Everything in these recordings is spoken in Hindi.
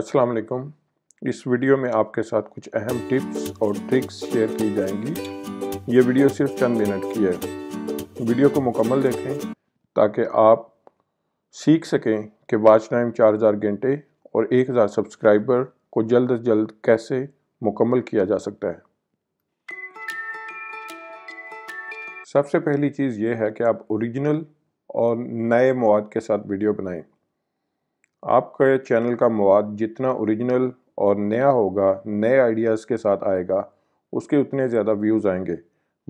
अस्सलाम वालेकुम इस वीडियो में आपके साथ कुछ अहम टिप्स और ट्रिक्स शेयर की जाएंगी ये वीडियो सिर्फ चंद मिनट की है वीडियो को मुकम्मल देखें ताकि आप सीख सकें कि वाच टाइम 4000 घंटे और 1000 सब्सक्राइबर को जल्द अज जल्द कैसे मुकम्मल किया जा सकता है सबसे पहली चीज़ ये है कि आप ओरिजिनल और नए मवाद के साथ वीडियो बनाएं आपका चैनल का मवाद जितना ओरिजिनल और नया होगा नए आइडियाज़ के साथ आएगा उसके उतने ज़्यादा व्यूज़ आएंगे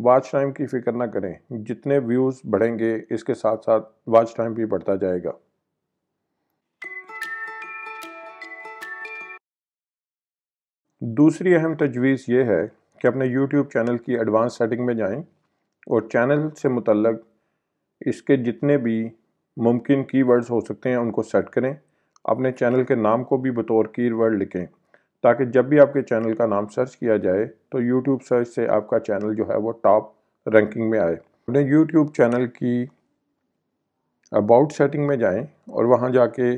वाच टाइम की फ़िक्र ना करें जितने व्यूज़ बढ़ेंगे इसके साथ साथ वाच टाइम भी बढ़ता जाएगा दूसरी अहम तजवीज़ ये है कि अपने YouTube चैनल की एडवांस सेटिंग में जाएं और चैनल से मुतलक इसके जितने भी मुमकिन कीवर्ड्स हो सकते हैं उनको सेट करें अपने चैनल के नाम को भी बतौर की वर्ड लिखें ताकि जब भी आपके चैनल का नाम सर्च किया जाए तो यूट्यूब सर्च से आपका चैनल जो है वो टॉप रैंकिंग में आए अपने यूट्यूब चैनल की अबाउट सेटिंग में जाएं और वहाँ जाके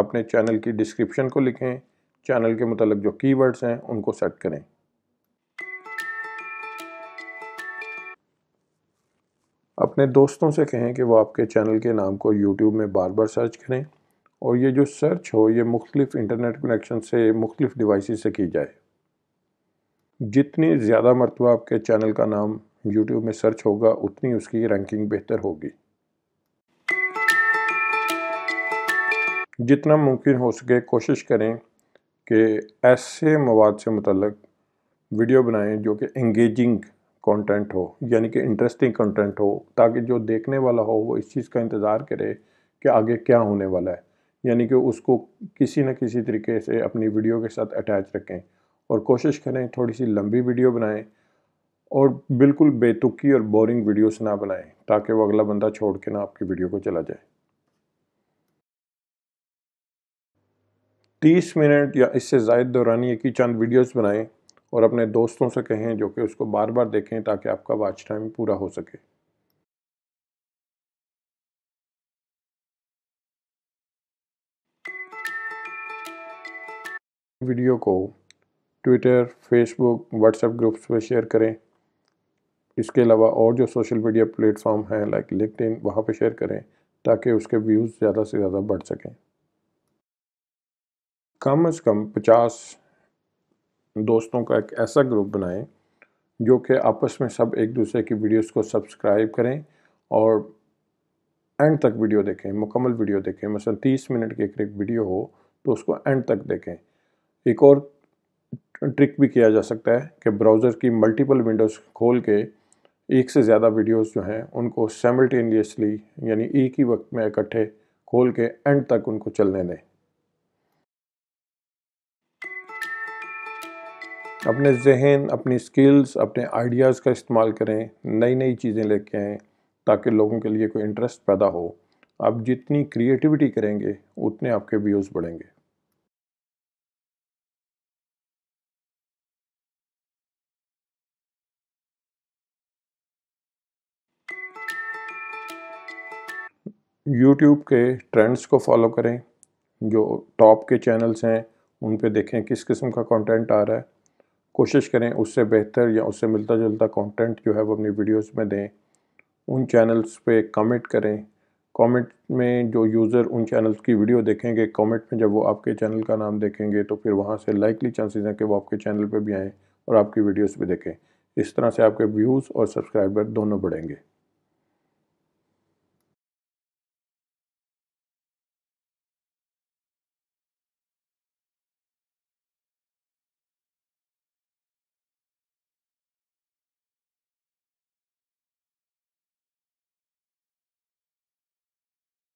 अपने चैनल की डिस्क्रिप्शन को लिखें चैनल के मतलब जो कीवर्ड्स हैं उनको सेट करें अपने दोस्तों से कहें कि वो आपके चैनल के नाम को यूट्यूब में बार बार सर्च करें और ये जो सर्च हो ये मुख्तलिफ़ इंटरनेट कनेक्शन से मुख्तलिफ़ डिवाइस से की जाए जितनी ज़्यादा मरतबा आपके चैनल का नाम यूट्यूब में सर्च होगा उतनी उसकी रैंकिंग बेहतर होगी जितना मुमकिन हो सके कोशिश करें कि ऐसे मवाद से मतलब वीडियो बनाएं जो कि इंगेजिंग कंटेंट हो यानी कि इंटरेस्टिंग कंटेंट हो ताकि जो देखने वाला हो वो इस चीज़ का इंतज़ार करे कि आगे क्या होने वाला है यानी कि उसको किसी न किसी तरीके से अपनी वीडियो के साथ अटैच रखें और कोशिश करें थोड़ी सी लंबी वीडियो बनाएं और बिल्कुल बेतुकी और बोरिंग वीडियोस ना बनाएं ताकि वो अगला बंदा छोड़ के ना आपकी वीडियो को चला जाए 30 मिनट या इससे ज़ायद दौरान ये कि चंद वीडियोस बनाएं और अपने दोस्तों से कहें जो कि उसको बार बार देखें ताकि आपका वाच टाइम पूरा हो सके वीडियो को ट्विटर फेसबुक व्हाट्सएप ग्रुप्स पर शेयर करें इसके अलावा और जो सोशल मीडिया प्लेटफॉर्म हैं लाइक लिंकड वहाँ पर शेयर करें ताकि उसके व्यूज़ ज़्यादा से ज़्यादा बढ़ सकें कम अज़ कम पचास दोस्तों का एक ऐसा ग्रुप बनाएं जो कि आपस में सब एक दूसरे की वीडियोस को सब्सक्राइब करें और एंड तक वीडियो देखें मुकम्मल वीडियो देखें मसलन 30 मिनट की एक वीडियो हो तो उसको एंड तक देखें एक और ट्रिक भी किया जा सकता है कि ब्राउज़र की मल्टीपल विंडोज़ खोल के एक से ज़्यादा वीडियोस जो हैं उनको सेमल्टेनियसली यानी एक ही वक्त में इकट्ठे खोल के एंड तक उनको चलने दें अपने जहन अपनी स्किल्स अपने आइडियाज़ का इस्तेमाल करें नई नई चीज़ें लेके आएँ ताकि लोगों के लिए कोई इंटरेस्ट पैदा हो आप जितनी क्रिएटिविटी करेंगे उतने आपके व्यूज़ बढ़ेंगे यूट्यूब के ट्रेंड्स को फॉलो करें जो टॉप के चैनल्स हैं उन पे देखें किस किस्म का कंटेंट आ रहा है कोशिश करें उससे बेहतर या उससे मिलता जुलता कंटेंट जो है वो अपनी वीडियोस में दें उन चैनल्स पे कमेंट करें कमेंट में जो यूज़र उन चैनल्स की वीडियो देखेंगे कमेंट में जब वो आपके चैनल का नाम देखेंगे तो फिर वहाँ से लाइकली चांसेस हैं कि वो आपके चैनल पे भी आएँ और आपकी वीडियोस भी देखें इस तरह से आपके व्यूज़ और सब्सक्राइबर दोनों बढ़ेंगे